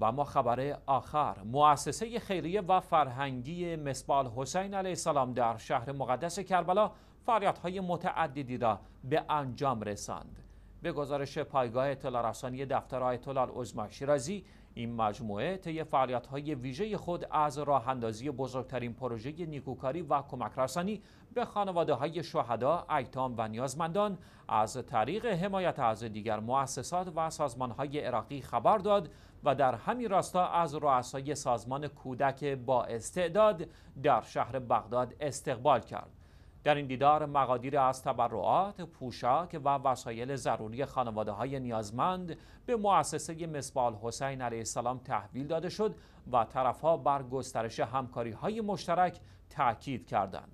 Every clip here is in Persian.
و ما خبر آخر مؤسسه خیریه و فرهنگی مسبال حسین علیه السلام در شهر مقدس کربلا فعالیت‌های متعددی را به انجام رساند به گزارش پایگاه اطلاع رسانی دفتر آیت الله شیرازی این مجموعه طی فعالیت‌های ویژه خود از اندازی بزرگترین پروژه نیکوکاری و کمک رسانی به خانواده‌های شهدا، ایتام و نیازمندان از طریق حمایت از دیگر مؤسسات و سازمان‌های عراقی خبر داد و در همین راستا از رؤسای سازمان کودک با استعداد در شهر بغداد استقبال کرد. در این دیدار مقادیر از تبرعات، پوشاک و وسایل ضروری خانواده های نیازمند به مؤسسه مصبال حسین علیه السلام تحویل داده شد و طرفها بر گسترش همکاری های مشترک تاکید کردند.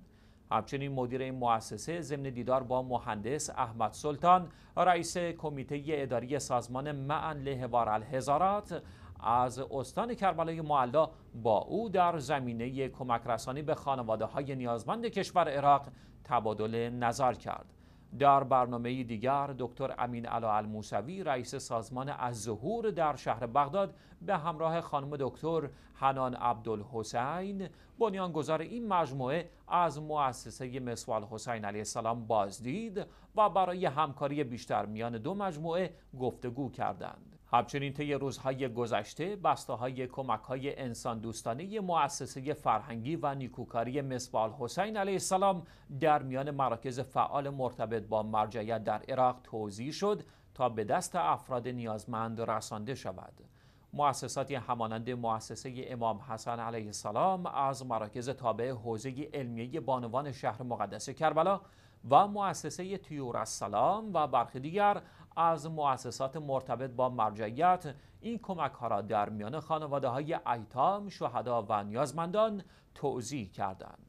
همچنین مدیر این مؤسسه ضمن دیدار با مهندس احمد سلطان رئیس کمیته اداری سازمان معن لهوار الهزارات از استان کربلای معلا با او در زمینه کمک رسانی به خانواده های نیازمند کشور عراق تبادل نظر کرد. در برنامه دیگر دکتر امین علا الموسوی رئیس سازمان از ظهور در شهر بغداد به همراه خانم دکتر حنان عبدالحسین بنیانگذار این مجموعه از مؤسسه مسوال حسین علیه السلام بازدید و برای همکاری بیشتر میان دو مجموعه گفتگو کردند. همچنین طی روزهای گذشته بسته های کمک های انسان دوستانه مؤسسه فرهنگی و نیکوکاری مصبال حسین علیه السلام در میان مراکز فعال مرتبط با مرجعیت در عراق توضیح شد تا به دست افراد نیازمند رسانده شود. مؤسساتی همانند مؤسسه امام حسن علیه السلام از مراکز تابع حوزه علمیه بانوان شهر مقدس کربلا و مؤسسه تیور السلام و برخی دیگر از مؤسسات مرتبط با مرجعیت این کمک ها را در میان خانواده های ایتام، شهدا و نیازمندان توضیح کردند.